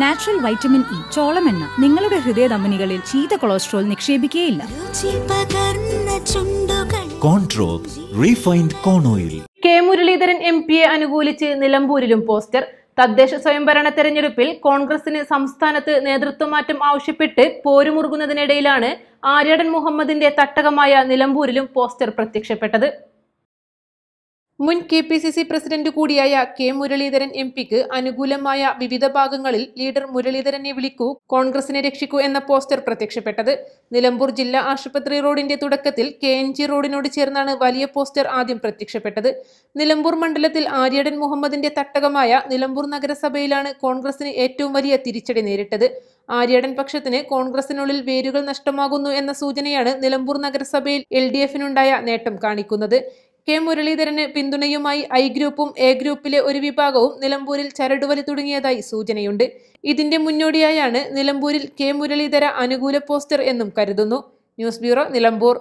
natural vitamin E ചോളമെണ്ണ നിങ്ങളുടെ ഹൃദയ ധമനികളിൽ ചീത്ത കൊളസ്ട്രോൾ നിക്ഷേപിക്കുകയില്ല refined corn oil K Muraleedharan M പിയെ അനുകൂലിച്ച് നിലമ്പൂരിലും പോസ്റ്റർ തദ്ദേശ സ്വയംഭരണ തെരഞ്ഞെടുപ്പിൽ കോൺഗ്രസിന് സംസ്ഥാനത്ത് നേതൃത്വമാറ്റം ആവശ്യപ്പെട്ട് പോരുമുറുകുന്നതിനിടയിലാണ് ആര്യാടൻ മുഹമ്മദിന്റെ തട്ടകമായ നിലമ്പൂരിലും പോസ്റ്റർ പ്രത്യക്ഷപ്പെട്ടത് മുൻ K P C C president കൂടിയായ കെ മുരളീധരൻ എം പിക്ക് അനുകൂലമായ വിവിധ ഭാഗങ്ങളിൽ ലീഡർ മുരളീധരനെ വിളിക്കൂ കോൺഗ്രസിനെ രക്ഷിക്കൂ എന്ന പോസ്റ്റർ പ്രത്യക്ഷപ്പെട്ടത് നിലമ്പൂർ ജില്ലാ ആശുപത്രി റോഡിന്റെ തുടക്കത്തിൽ കെ എൻ ജി റോഡിനോട് ചേർന്നാണ് വലിയ പോസ്റ്റർ ആദ്യം പ്രത്യക്ഷപ്പെട്ടത് നിലമ്പൂർ മണ്ഡലത്തിൽ ആര്യടൻ മുഹമ്മദിന്റെ തട്ടകമായ നിലമ്പൂർ നഗരസഭയിലാണ് കോൺഗ്രസിന് ഏറ്റവും വലിയ തിരിച്ചടി നേരിട്ടത് ആര്യടൻ പക്ഷത്തിന് കോൺഗ്രസിനുള്ളിൽ വേരുകൾ നഷ്ടമാകുന്നു എന്ന സൂചനയാണ് നിലമ്പൂർ നഗരസഭയിൽ എൽ ഡി എഫിനുണ്ടായ നേട്ടം കാണിക്കുന്നത് കെ മുരളീധരന് പിന്തുണയുമായി ഐ ഗ്രൂപ്പും എ ഗ്രൂപ്പിലെ ഒരു വിഭാഗവും നിലമ്പൂരിൽ ചരടുവലി തുടങ്ങിയതായി സൂചനയുണ്ട് ഇതിന്റെ മുന്നോടിയായാണ് നിലമ്പൂരിൽ കെ മുരളീധര അനുകൂല പോസ്റ്റർ എന്നും കരുതുന്നു ന്യൂസ് ബ്യൂറോ നിലമ്പൂർ